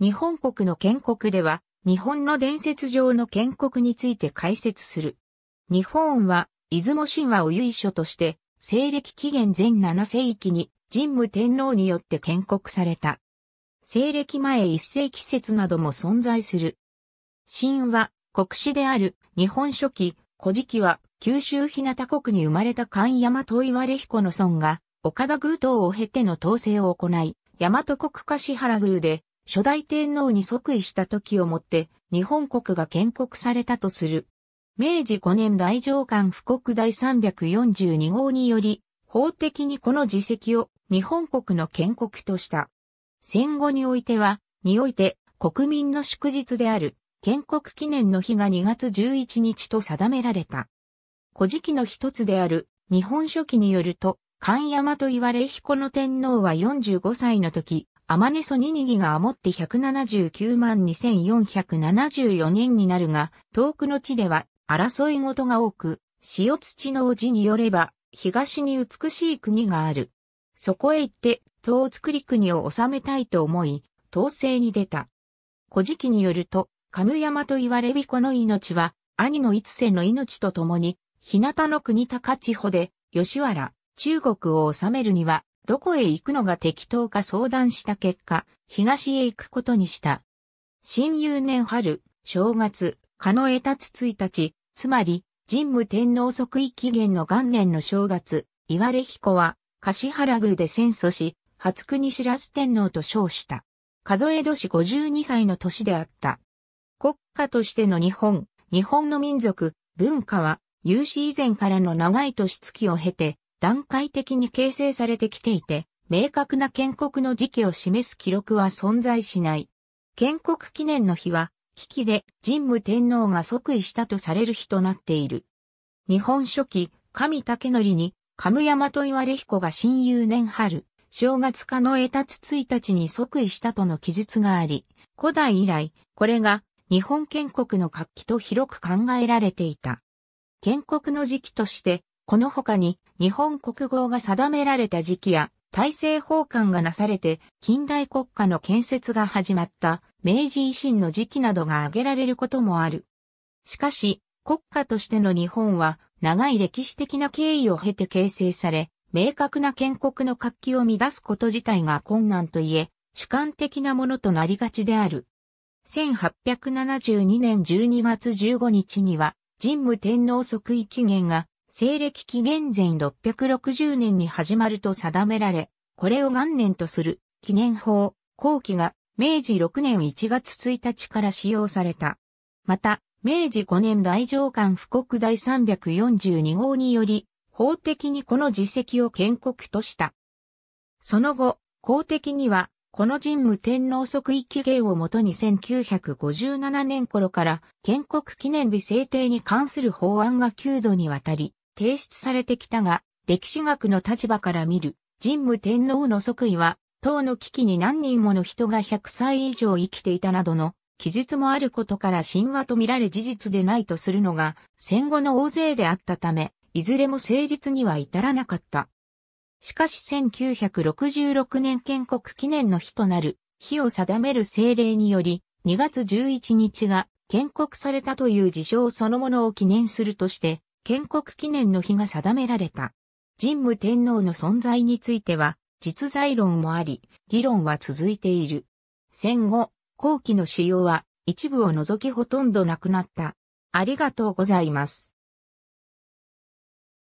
日本国の建国では、日本の伝説上の建国について解説する。日本は、出雲神話を由緒として、西暦紀元前7世紀に神武天皇によって建国された。西暦前1世紀説なども存在する。神話、国史である日本初期、古事記は九州日向国に生まれた神山戸岩れ彦の孫が岡田宮東を経ての統制を行い、大和国家支原宮で初代天皇に即位した時をもって日本国が建国されたとする。明治5年大上官布告第342号により、法的にこの自責を日本国の建国とした。戦後においては、において国民の祝日である建国記念の日が2月11日と定められた。古事記の一つである日本書記によると、関山と言われ彦の天皇は45歳の時、アマネソニニギが余って179万2474人になるが、遠くの地では争い事が多く、塩土の王子によれば、東に美しい国がある。そこへ行って、東作り国を治めたいと思い、東西に出た。古事記によると、神山と言われびこの命は、兄の一世の命と共に、日向の国高千穂で、吉原、中国を治めるには、どこへ行くのが適当か相談した結果、東へ行くことにした。新友年春、正月、かのへ立つ1日、つまり、神武天皇即位期限の元年の正月、岩根彦は、柏原宮で戦争し、初国白ず天皇と称した。数え年52歳の年であった。国家としての日本、日本の民族、文化は、有史以前からの長い年月を経て、段階的に形成されてきていて、明確な建国の時期を示す記録は存在しない。建国記念の日は、危機で神武天皇が即位したとされる日となっている。日本書紀、神武則に、神山と言われ彦が親友年春、正月家の江達1日に即位したとの記述があり、古代以来、これが日本建国の活気と広く考えられていた。建国の時期として、この他に日本国号が定められた時期や大政奉還がなされて近代国家の建設が始まった明治維新の時期などが挙げられることもある。しかし国家としての日本は長い歴史的な経緯を経て形成され、明確な建国の活気を乱すこと自体が困難といえ、主観的なものとなりがちである。1872年12月15日には、神武天皇即位期限が西暦紀元前660年に始まると定められ、これを元年とする記念法、後期が明治6年1月1日から使用された。また、明治5年大上官布告第342号により、法的にこの実績を建国とした。その後、公的には、この神武天皇即位期限をもとに1957年頃から建国記念日制定に関する法案が9度にわたり提出されてきたが、歴史学の立場から見る、神武天皇の即位は、党の危機に何人もの人が100歳以上生きていたなどの記述もあることから神話と見られ事実でないとするのが戦後の大勢であったため、いずれも成立には至らなかった。しかし1966年建国記念の日となる日を定める政令により、2月11日が建国されたという事象そのものを記念するとして、建国記念の日が定められた。神武天皇の存在については、実在論もあり、議論は続いている。戦後、後期の使用は一部を除きほとんどなくなった。ありがとうございます。